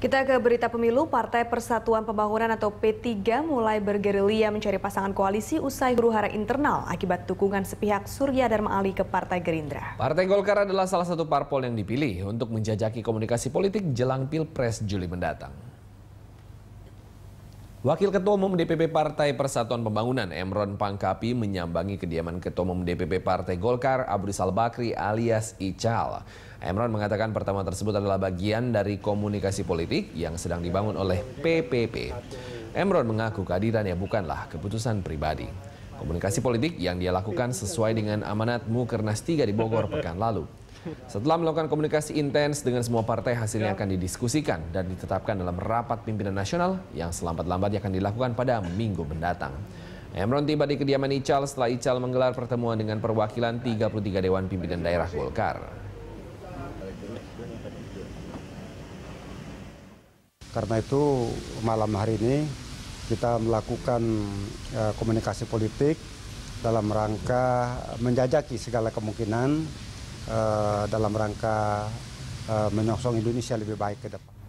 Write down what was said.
Kita ke berita pemilu, Partai Persatuan Pembangunan atau P3 mulai bergerilya mencari pasangan koalisi usai huru hara internal akibat dukungan sepihak Surya Dharma Ali ke Partai Gerindra. Partai Golkar adalah salah satu parpol yang dipilih untuk menjajaki komunikasi politik jelang Pilpres Juli mendatang. Wakil Ketua Umum DPP Partai Persatuan Pembangunan Emron Pangkapi menyambangi kediaman Ketua Umum DPP Partai Golkar Abdul Bakri alias Ical. Emron mengatakan pertemuan tersebut adalah bagian dari komunikasi politik yang sedang dibangun oleh PPP. Emron mengaku kehadirannya bukanlah keputusan pribadi. Komunikasi politik yang dia lakukan sesuai dengan amanat Mukernas 3 di Bogor pekan lalu. Setelah melakukan komunikasi intens dengan semua partai, hasilnya akan didiskusikan dan ditetapkan dalam rapat pimpinan nasional yang selambat-lambatnya akan dilakukan pada minggu mendatang. Emron tiba di kediaman Ical setelah Ical menggelar pertemuan dengan perwakilan 33 Dewan Pimpinan Daerah Golkar. Karena itu malam hari ini kita melakukan e, komunikasi politik dalam rangka menjajaki segala kemungkinan e, dalam rangka e, menyongsong Indonesia lebih baik ke depan.